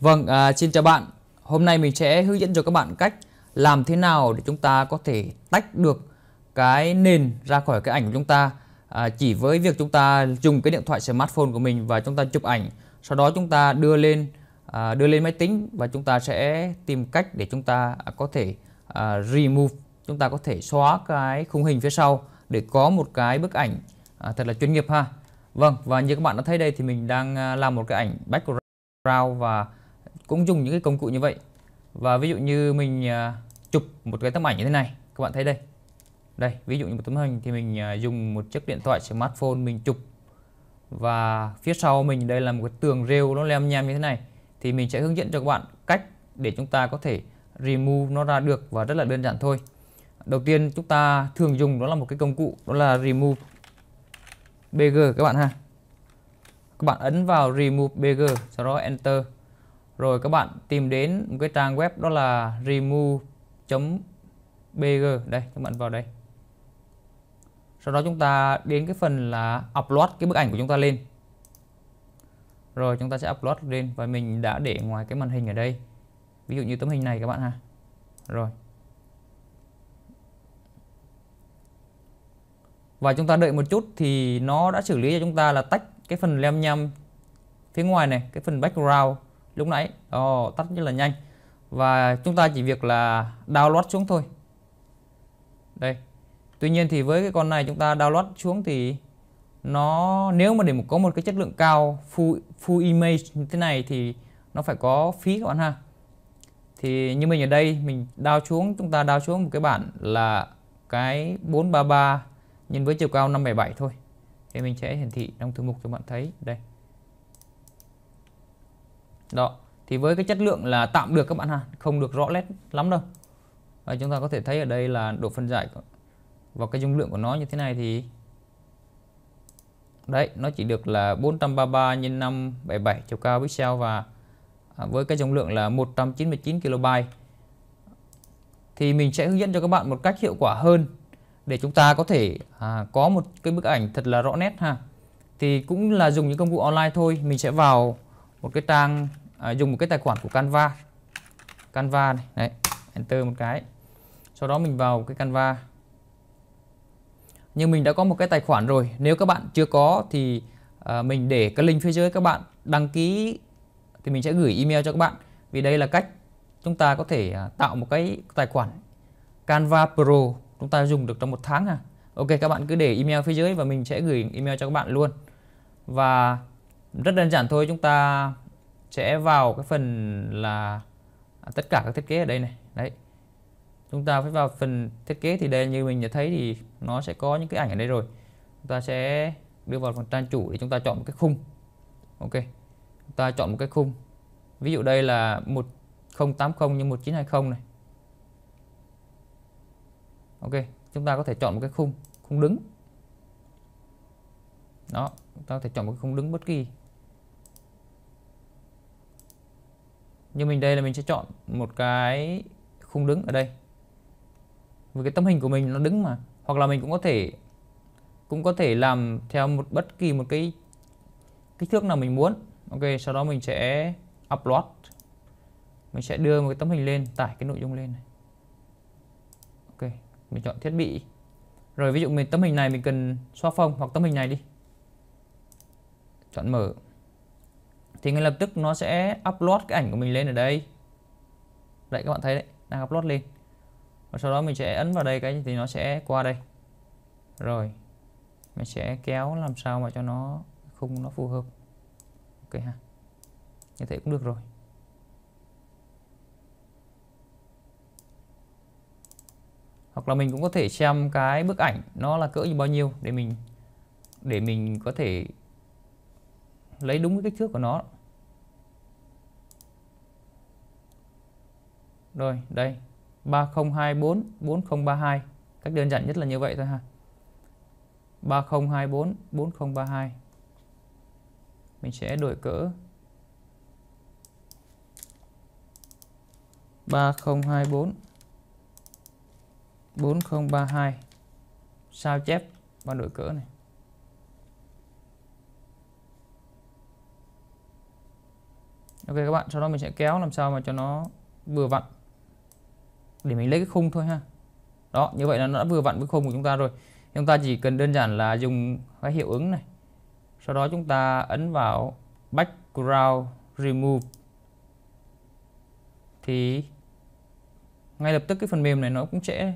Vâng, à, xin chào bạn. Hôm nay mình sẽ hướng dẫn cho các bạn cách làm thế nào để chúng ta có thể tách được cái nền ra khỏi cái ảnh của chúng ta à, chỉ với việc chúng ta dùng cái điện thoại smartphone của mình và chúng ta chụp ảnh. Sau đó chúng ta đưa lên à, đưa lên máy tính và chúng ta sẽ tìm cách để chúng ta à, có thể à, remove, chúng ta có thể xóa cái khung hình phía sau để có một cái bức ảnh à, thật là chuyên nghiệp ha. Vâng, và như các bạn đã thấy đây thì mình đang à, làm một cái ảnh background và cũng dùng những cái công cụ như vậy và ví dụ như mình à, chụp một cái tấm ảnh như thế này các bạn thấy đây đây ví dụ như một tấm hình thì mình à, dùng một chiếc điện thoại smartphone mình chụp và phía sau mình đây là một cái tường rêu nó lem nhem như thế này thì mình sẽ hướng dẫn cho các bạn cách để chúng ta có thể remove nó ra được và rất là đơn giản thôi đầu tiên chúng ta thường dùng đó là một cái công cụ đó là remove bg các bạn ha các bạn ấn vào remove bg sau đó enter rồi các bạn tìm đến một cái trang web đó là remove.bg đây các bạn vào đây sau đó chúng ta đến cái phần là upload cái bức ảnh của chúng ta lên rồi chúng ta sẽ upload lên và mình đã để ngoài cái màn hình ở đây ví dụ như tấm hình này các bạn ha rồi và chúng ta đợi một chút thì nó đã xử lý cho chúng ta là tách cái phần lem nhăm phía ngoài này cái phần background lúc nãy đó tắt rất là nhanh và chúng ta chỉ việc là download xuống thôi đây tuy nhiên thì với cái con này chúng ta download xuống thì nó nếu mà để một có một cái chất lượng cao full full image như thế này thì nó phải có phí các bạn ha thì như mình ở đây mình đao xuống chúng ta đao xuống một cái bản là cái 433 nhân với chiều cao 577 thôi thì mình sẽ hiển thị trong thư mục cho bạn thấy đây đó thì với cái chất lượng là tạm được các bạn ha không được rõ nét lắm đâu và chúng ta có thể thấy ở đây là độ phân giải và cái dung lượng của nó như thế này thì đấy nó chỉ được là 433 x 577 chiều cao pixel và à, với cái dung lượng là 199 KB thì mình sẽ hướng dẫn cho các bạn một cách hiệu quả hơn để chúng ta có thể à, có một cái bức ảnh thật là rõ nét ha thì cũng là dùng những công cụ online thôi mình sẽ vào một cái trang à, dùng một cái tài khoản của Canva Canva này đấy enter một cái sau đó mình vào cái Canva nhưng mình đã có một cái tài khoản rồi nếu các bạn chưa có thì à, mình để cái link phía dưới các bạn đăng ký thì mình sẽ gửi email cho các bạn vì đây là cách chúng ta có thể à, tạo một cái tài khoản Canva Pro chúng ta dùng được trong một tháng à Ok các bạn cứ để email phía dưới và mình sẽ gửi email cho các bạn luôn và rất đơn giản thôi chúng ta sẽ vào cái phần là tất cả các thiết kế ở đây này đấy chúng ta phải vào phần thiết kế thì đây như mình đã thấy thì nó sẽ có những cái ảnh ở đây rồi chúng ta sẽ đưa vào phần trang chủ để chúng ta chọn một cái khung ok chúng ta chọn một cái khung ví dụ đây là 1080 x 1920 này ok chúng ta có thể chọn một cái khung khung đứng đó chúng ta có thể chọn một cái khung đứng bất kỳ như mình đây là mình sẽ chọn một cái khung đứng ở đây với cái tấm hình của mình nó đứng mà hoặc là mình cũng có thể cũng có thể làm theo một bất kỳ một cái kích thước nào mình muốn ok sau đó mình sẽ upload mình sẽ đưa một cái tấm hình lên tải cái nội dung lên này ok mình chọn thiết bị rồi ví dụ mình tấm hình này mình cần xóa phông hoặc tấm hình này đi chọn mở thì ngay lập tức nó sẽ upload cái ảnh của mình lên ở đây đấy các bạn thấy đấy đang upload lên và sau đó mình sẽ ấn vào đây cái thì nó sẽ qua đây rồi mình sẽ kéo làm sao mà cho nó khung nó phù hợp ok ha như thế cũng được rồi hoặc là mình cũng có thể xem cái bức ảnh nó là cỡ như bao nhiêu để mình để mình có thể lấy đúng cái kích thước của nó Rồi, đây. 3024 4032. Cách đơn giản nhất là như vậy thôi ha. 3024 4032. Mình sẽ đổi cỡ 3024 4032 sao chép và đổi cỡ này Ok các bạn sau đó mình sẽ kéo làm sao mà cho nó vừa vặn để mình lấy cái khung thôi ha đó như vậy là nó đã vừa vặn với khung của chúng ta rồi chúng ta chỉ cần đơn giản là dùng cái hiệu ứng này sau đó chúng ta ấn vào background remove thì ngay lập tức cái phần mềm này nó cũng sẽ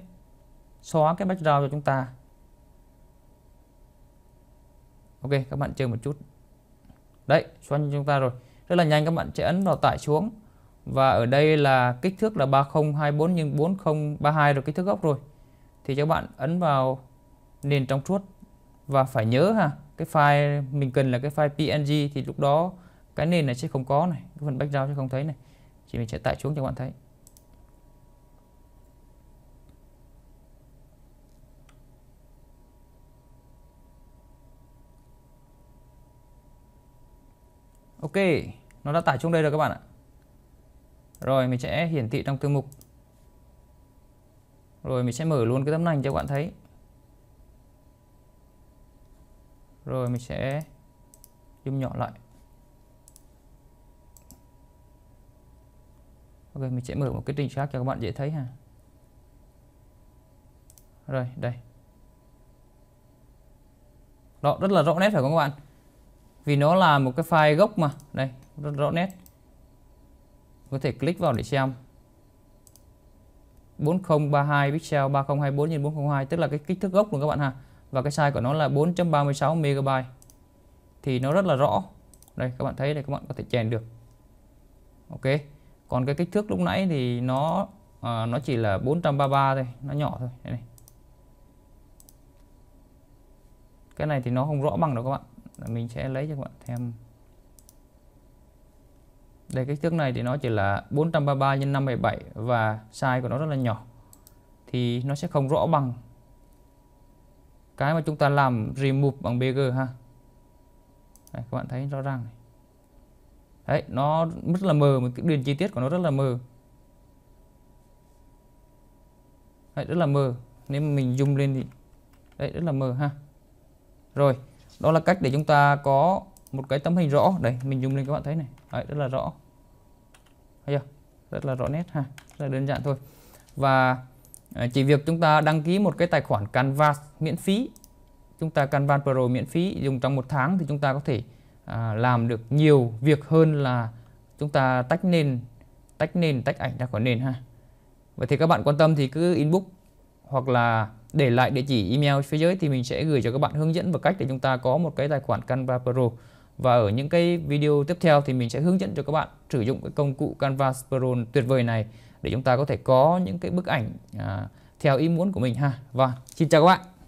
xóa cái background cho chúng ta ok các bạn chờ một chút đấy xóa cho chúng ta rồi rất là nhanh các bạn sẽ ấn vào tải xuống và ở đây là kích thước là 3024 x 4032 rồi kích thước góc rồi thì cho bạn ấn vào nền trong suốt và phải nhớ ha cái file mình cần là cái file png thì lúc đó cái nền này sẽ không có này cái phần background sẽ không thấy này chỉ mình sẽ tải xuống cho bạn thấy Ok, nó đã tải xuống đây rồi các bạn ạ rồi mình sẽ hiển thị trong thư mục rồi mình sẽ mở luôn cái tấm lành cho các bạn thấy rồi mình sẽ zoom nhỏ lại ok mình sẽ mở một cái trình khác cho các bạn dễ thấy ha rồi đây đó rất là rõ nét phải không các bạn vì nó là một cái file gốc mà đây rất rõ nét có thể click vào để xem 4032 pixel 3024 x 402 tức là cái kích thước gốc luôn các bạn ha và cái size của nó là 4.36 MB thì nó rất là rõ đây các bạn thấy đây các bạn có thể chèn được ok còn cái kích thước lúc nãy thì nó à, nó chỉ là 433 thôi nó nhỏ thôi đây này. cái này thì nó không rõ bằng đâu các bạn mình sẽ lấy cho các bạn thêm đây kích thước này thì nó chỉ là 433 x 577 và size của nó rất là nhỏ thì nó sẽ không rõ bằng cái mà chúng ta làm remove bằng bg ha Đấy, các bạn thấy rõ ràng này. Đấy, nó rất là mờ, một cái đường chi tiết của nó rất là mờ. Đấy, rất là mờ. Nếu mà mình zoom lên thì đấy rất là mờ ha. Rồi, đó là cách để chúng ta có một cái tấm hình rõ đấy mình dùng lên các bạn thấy này đấy, rất là rõ thấy chưa rất là rõ nét ha rất là đơn giản thôi và à, chỉ việc chúng ta đăng ký một cái tài khoản canvas miễn phí chúng ta canvas Pro miễn phí dùng trong một tháng thì chúng ta có thể à, làm được nhiều việc hơn là chúng ta tách nền tách nền tách ảnh ra khỏi nền ha vậy thì các bạn quan tâm thì cứ inbox hoặc là để lại địa chỉ email phía dưới thì mình sẽ gửi cho các bạn hướng dẫn và cách để chúng ta có một cái tài khoản Canva Pro và ở những cái video tiếp theo thì mình sẽ hướng dẫn cho các bạn sử dụng cái công cụ Canva Pro tuyệt vời này để chúng ta có thể có những cái bức ảnh à, theo ý muốn của mình ha. Và vâng, xin chào các bạn.